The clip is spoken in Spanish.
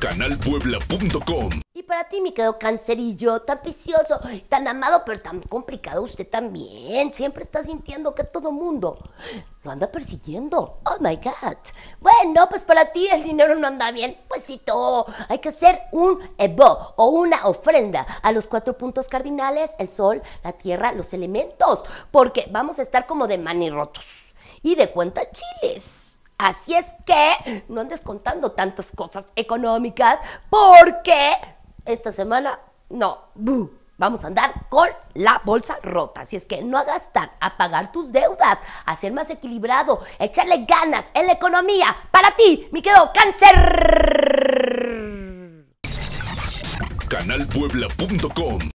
Canalpuebla.com Y para ti, mi querido cancerillo, tan precioso, tan amado, pero tan complicado usted también. Siempre está sintiendo que todo mundo lo anda persiguiendo. Oh my God. Bueno, pues para ti el dinero no anda bien. Pues sí, todo. Hay que hacer un Evo o una ofrenda a los cuatro puntos cardinales: el sol, la tierra, los elementos. Porque vamos a estar como de rotos y de cuenta chiles. Así es que no andes contando tantas cosas económicas porque esta semana no, vamos a andar con la bolsa rota. Así es que no a gastar, a pagar tus deudas, a ser más equilibrado, echarle ganas en la economía. Para ti, Me quedo cáncer. Canalpuebla.com